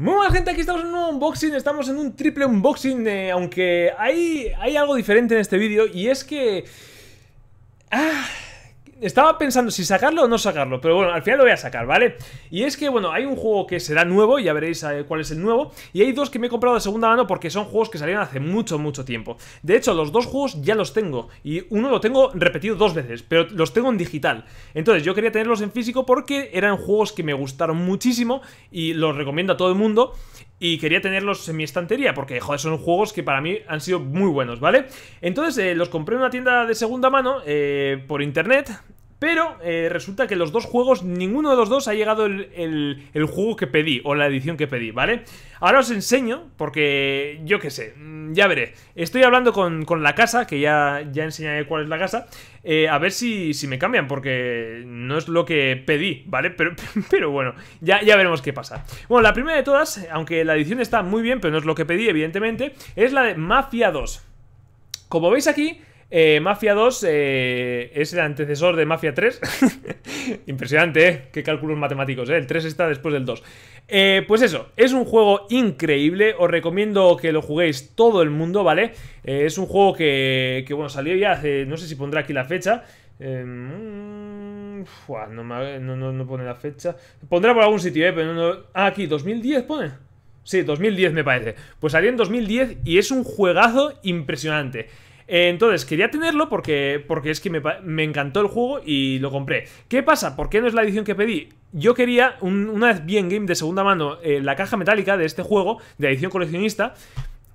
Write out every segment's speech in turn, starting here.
Muy buena gente, aquí estamos en un nuevo unboxing, estamos en un triple unboxing, eh, aunque hay, hay algo diferente en este vídeo y es que... Ah, estaba pensando si sacarlo o no sacarlo, pero bueno, al final lo voy a sacar, ¿vale? Y es que, bueno, hay un juego que será nuevo, ya veréis eh, cuál es el nuevo, y hay dos que me he comprado de segunda mano porque son juegos que salieron hace mucho, mucho tiempo. De hecho, los dos juegos ya los tengo, y uno lo tengo repetido dos veces, pero los tengo en digital. Entonces, yo quería tenerlos en físico porque eran juegos que me gustaron muchísimo y los recomiendo a todo el mundo, y quería tenerlos en mi estantería porque, joder, son juegos que para mí han sido muy buenos, ¿vale? Entonces eh, los compré en una tienda de segunda mano eh, por internet pero eh, resulta que los dos juegos, ninguno de los dos ha llegado el, juego que pedí o la edición que pedí, ¿vale? Ahora os enseño, porque yo qué sé, mm, ya veré. Estoy hablando con, la casa, que ya, ya enseñaré cuál es la casa, eh, a ver si, si, me cambian, porque no es lo que pedí, ¿vale? Pero, bueno, ya, ya veremos qué pasa. Bueno, la primera de todas, aunque la edición está muy bien, pero no es lo que pedí, evidentemente, es la de Mafia 2. Como veis aquí, eh, Mafia 2 eh, es el antecesor de Mafia 3. Impresionante, ¿eh? Qué cálculos matemáticos, ¿eh? El 3 está después del 2. Eh, pues eso, es un juego increíble. Os recomiendo que lo juguéis todo el mundo, ¿vale? es un juego que, bueno, salió ya hace. No sé si pondrá aquí la fecha. Em, no, no, pone la fecha. Pondrá por algún sitio, ¿eh? Pero ah, aquí, 2010 pone. Sí, 2010 me parece. Pues salió en 2010 y es un juegazo impresionante entonces, quería tenerlo porque, porque es que me, me, encantó el juego y lo compré. ¿Qué pasa? ¿Por qué no es la edición que pedí? Yo quería una una bien game de segunda mano, eh, la caja metálica de este juego, de edición coleccionista,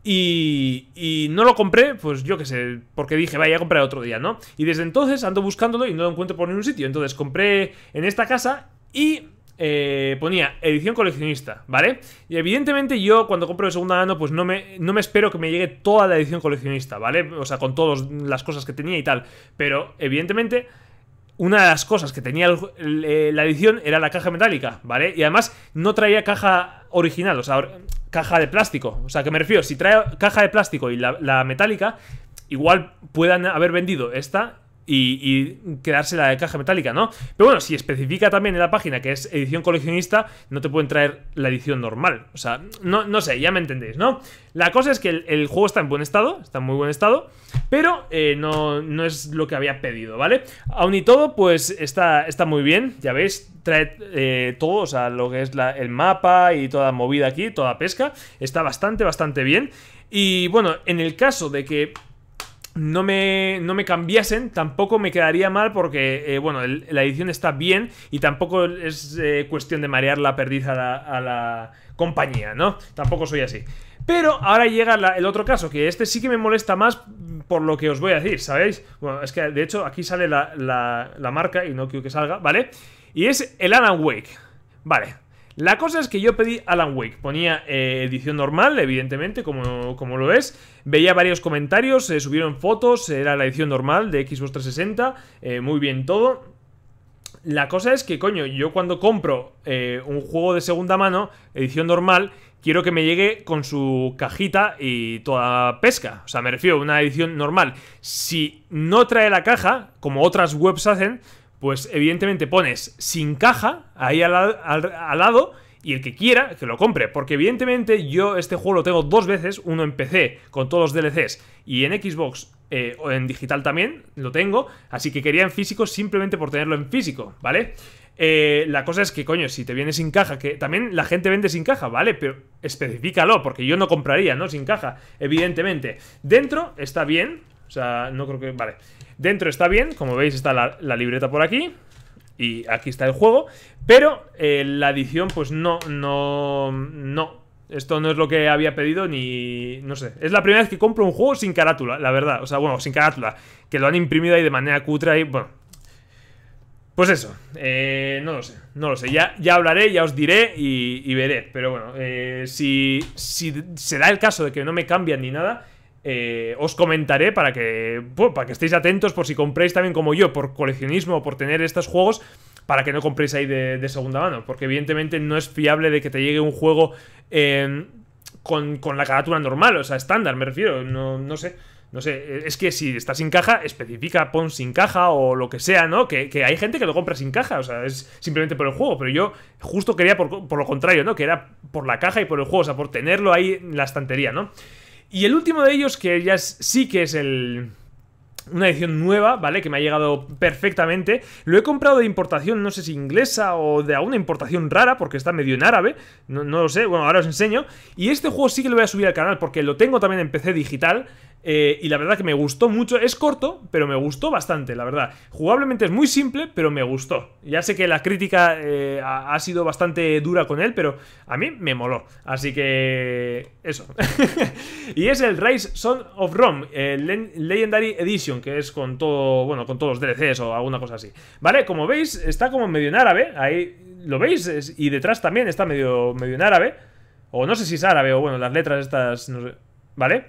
y, y, no lo compré, pues yo qué sé, porque dije, vaya a comprar otro día, ¿no? Y desde entonces ando buscándolo y no lo encuentro por ningún sitio. Entonces compré en esta casa y eh, ponía edición coleccionista, ¿vale? Y evidentemente yo cuando compro de segunda mano, pues no me, no me espero que me llegue toda la edición coleccionista, ¿vale? O sea, con todas las cosas que tenía y tal. Pero evidentemente una de las cosas que tenía eh, la edición era la caja metálica, ¿vale? Y además no traía caja original, o sea, caja de plástico. O sea, que me refiero, si trae caja de plástico y la, la metálica, igual puedan haber vendido esta y, quedarse la caja metálica, ¿no? Pero bueno, si especifica también en la página que es edición coleccionista, no te pueden traer la edición normal. O sea, no, sé, ya me entendéis, ¿no? La cosa es que el, juego está en buen estado, está en muy buen estado, pero eh, no, no, es lo que había pedido, ¿vale? Aún y todo, pues está, está muy bien, ya veis, trae eh, todo, o sea, lo que es el mapa y toda movida aquí, toda pesca, está bastante, bastante bien. Y bueno, en el caso de que no me, no me cambiasen, tampoco me quedaría mal porque, eh, bueno, la edición está bien y tampoco es eh, cuestión de marear la perdiz a la, compañía, ¿no? Tampoco soy así. Pero ahora llega el otro caso, que este sí que me molesta más por lo que os voy a decir, ¿sabéis? Bueno, es que de hecho aquí sale la, la marca y no quiero que salga, ¿vale? Y es el Alan Wake. Vale, la cosa es que yo pedí Alan Wake, ponía eh, edición normal, evidentemente, como, lo es, veía varios comentarios, se subieron fotos, era la edición normal de Xbox 360, eh, muy bien todo. La cosa es que, coño, yo cuando compro eh, un juego de segunda mano, edición normal, quiero que me llegue con su cajita y toda pesca. O sea, me refiero a una edición normal. Si no trae la caja, como otras webs hacen, pues evidentemente pones sin caja ahí al, lado y el que quiera, que lo compre. Porque evidentemente yo este juego lo tengo dos veces, uno en PC con todos los DLCs y en Xbox eh, o en digital también, lo tengo. Así que quería en físico simplemente por tenerlo en físico, ¿vale? Eh, la cosa es que, coño, si te viene sin caja, que también la gente vende sin caja, ¿vale? Pero especifícalo, porque yo no compraría, ¿no? Sin caja, evidentemente. Dentro está bien, o sea, no creo que... Vale. Dentro está bien, como veis está la, libreta por aquí y aquí está el juego, pero eh, la edición pues no, no, no. Esto no es lo que había pedido ni... no sé. Es la primera vez que compro un juego sin carátula, la verdad. O sea, bueno, sin carátula. Que lo han imprimido ahí de manera cutra y... bueno, pues eso, eh, no lo sé, no lo sé. Ya, ya hablaré, ya os diré y, veré. Pero bueno, eh, si, si se da el caso de que no me cambian ni nada, eh, os comentaré para que, para que estéis atentos por si compréis también como yo, por coleccionismo o por tener estos juegos, para que no compréis ahí de, segunda mano, porque evidentemente no es fiable de que te llegue un juego eh, con, con, la carátula normal, o sea, estándar, me refiero, no, sé. No sé, eh, es que si está sin caja, especifica pon sin caja o lo que sea, ¿no? Que, hay gente que lo compra sin caja, o sea, es simplemente por el juego, pero yo justo quería por, por lo contrario, ¿no? Que era por la caja y por el juego, o sea, por tenerlo ahí en la estantería, ¿no? Y el último de ellos, que ya sí que es el... Una edición nueva, ¿vale? Que me ha llegado perfectamente. Lo he comprado de importación, no sé si inglesa o de alguna importación rara, porque está medio en árabe. No, no lo sé, bueno, ahora os enseño. Y este juego sí que lo voy a subir al canal, porque lo tengo también en PC digital. Eh, y la verdad que me gustó mucho. Es corto, pero me gustó bastante, la verdad. Jugablemente es muy simple, pero me gustó. Ya sé que la crítica eh, ha, sido bastante dura con él, pero a mí me moló. Así que... Eso. y es el Rise Son of Rome, el Legendary Edition, que es con todo... Bueno, con todos los DLCs o alguna cosa así. ¿Vale? Como veis, está como medio en árabe. Ahí lo veis. Y detrás también está medio, medio en árabe. O no sé si es árabe o bueno, las letras estas... vale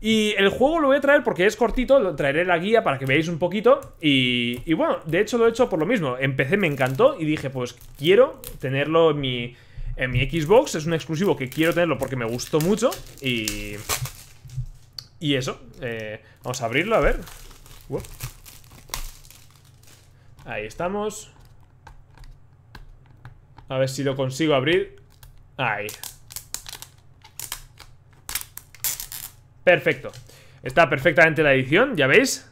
y el juego lo voy a traer porque es cortito, lo traeré la guía para que veáis un poquito. Y, bueno, de hecho lo he hecho por lo mismo. Empecé, me encantó y dije, pues quiero tenerlo en mi, en mi Xbox. Es un exclusivo que quiero tenerlo porque me gustó mucho. Y... Y eso. Eh, vamos a abrirlo, a ver. Ahí estamos. A ver si lo consigo abrir. Ahí. Perfecto. Está perfectamente la edición, ya veis.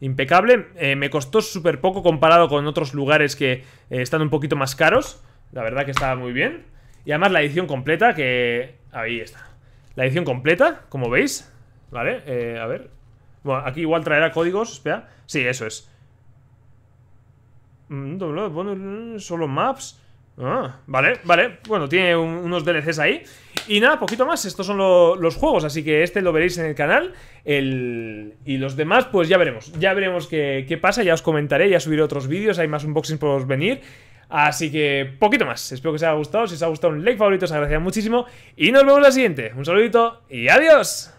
Impecable. Eh, me costó súper poco comparado con otros lugares que eh, están un poquito más caros. La verdad que está muy bien. Y además la edición completa que... Ahí está. La edición completa, como veis. Vale, eh, a ver. Bueno, aquí igual traerá códigos, espera. Sí, eso es. Mm, solo maps. Ah, vale, vale. Bueno, tiene unos DLCs ahí. Y nada, poquito más. Estos son los juegos, así que este lo veréis en el canal. y los demás, pues ya veremos. Ya veremos qué, qué pasa, ya os comentaré, ya subiré otros vídeos, hay más unboxings por venir. Así que poquito más. Espero que os haya gustado. Si os ha gustado un like favorito, os agradecería muchísimo. Y nos vemos en la siguiente. Un saludito y adiós.